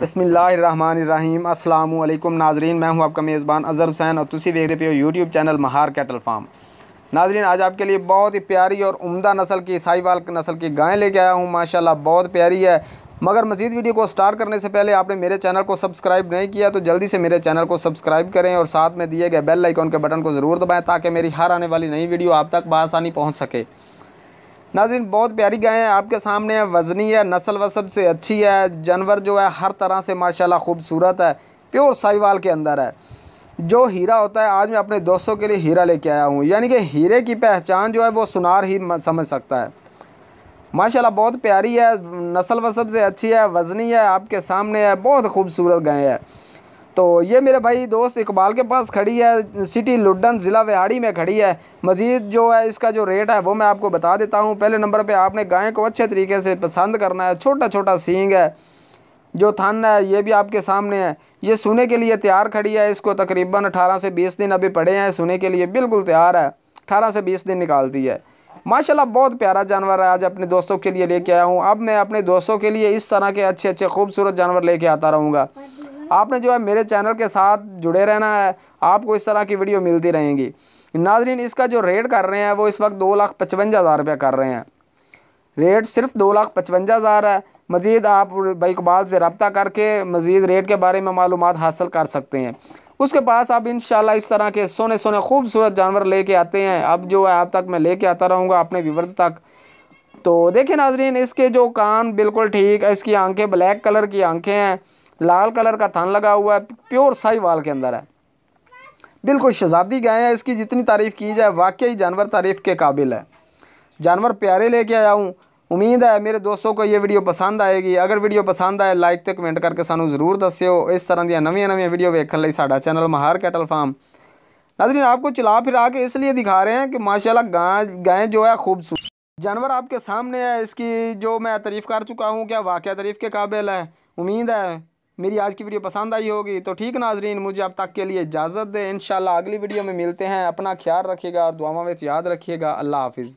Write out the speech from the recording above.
बसमिलीम अल्लाम नाजरीन मैं हूं आपका मेज़बान अज़र हुसैन और तुम देख रहे पे हो YouTube channel Mahar cattle farm नाजरीन आज आपके लिए बहुत ही प्यारी और उम्दा नस्ल की साहिवाल नस्ल की गायें लेके आया हूं माशाल्लाह बहुत प्यारी है मगर मज़ीद वीडियो को स्टार्ट करने से पहले आपने मेरे चैनल को सब्सक्राइब नहीं किया तो जल्दी से मेरे चैनल को सब्सक्राइब करें और साथ में दिए गए बेल लाइकॉन के बटन को ज़रूर दबाएँ ताकि मेरी हर आने वाली नई वीडियो आप तक बसानी पहुँच सके नाजिन बहुत प्यारी गाय है आपके सामने है वजनी है नस्ल वसब से अच्छी है जानवर जो है हर तरह से माशाल्लाह खूबसूरत है प्योर साहिवाल के अंदर है जो हीरा होता है आज मैं अपने दोस्तों के लिए हीरा लेके आया हूँ यानी कि हीरे की पहचान जो है वो सुनार ही समझ सकता है माशाल्लाह बहुत प्यारी है नस्ल वसब से अच्छी है वजनी है आपके सामने है बहुत खूबसूरत गाय है तो ये मेरे भाई दोस्त इकबाल के पास खड़ी है सिटी लुडन ज़िला विहाड़ी में खड़ी है मज़ीद जो है इसका जो रेट है वो मैं आपको बता देता हूँ पहले नंबर पे आपने गाय को अच्छे तरीके से पसंद करना है छोटा छोटा सींग है जो थन है ये भी आपके सामने है ये सुने के लिए तैयार खड़ी है इसको तकरीबन अठारह से बीस दिन अभी पड़े हैं सुने के लिए बिल्कुल तैयार है अठारह से बीस दिन निकालती है माशाल्लाह बहुत प्यारा जानवर है आज अपने दोस्तों के लिए लेके आया हूँ अब मैं अपने दोस्तों के लिए इस तरह के अच्छे अच्छे खूबसूरत जानवर लेके आता रहूँगा आपने जो है मेरे चैनल के साथ जुड़े रहना है आपको इस तरह की वीडियो मिलती रहेंगी नाजरीन इसका जो रेट कर रहे हैं वो इस वक्त दो लाख पचवंजा हज़ार रुपया कर रहे हैं रेट सिर्फ दो लाख पचवंजा हज़ार है मज़ीद आप भाई इकबाल से रबता करके मज़ीद रेट के बारे में मालूम हासिल कर सकते हैं उसके पास आप इन इस तरह के सोने सोने खूबसूरत जानवर लेके आते हैं अब जो है अब तक मैं कर आता रहूँगा अपने व्यूवर्स तक तो देखिए नाजरीन इसके जो कान बिल्कुल ठीक है इसकी आंखें ब्लैक कलर की आंखें हैं लाल कलर का थान लगा हुआ है प्योर साहिवाल के अंदर है बिल्कुल शहजादी गाय है इसकी जितनी तारीफ़ की जाए वाकई जानवर तारीफ़ के काबिल है जानवर प्यारे लेके आया हूँ उम्मीद है मेरे दोस्तों को ये वीडियो पसंद आएगी अगर वीडियो पसंद आए लाइक तो कमेंट करके सू जरूर दस्यो इस तरह दिया नवी नवी वीडियो वेखन लिए सा चैनल महार कैटल फार्म नाजरीन आपको चला फिरा के इसलिए दिखा रहे हैं कि माशाल्लाह गाय गाय जो है खूबसूरत जानवर आपके सामने है इसकी जो मैं तारीफ़ कर चुका हूँ क्या वाक़ तारीफ़ के काबिल है उम्मीद है मेरी आज की वीडियो पसंद आई होगी तो ठीक नाजरीन मुझे अब तक के लिए इजाज़त दें इन अगली वीडियो में मिलते हैं अपना ख्याल रखिएगा और दुआवा में याद रखिएगा अल्लाह हाफिज़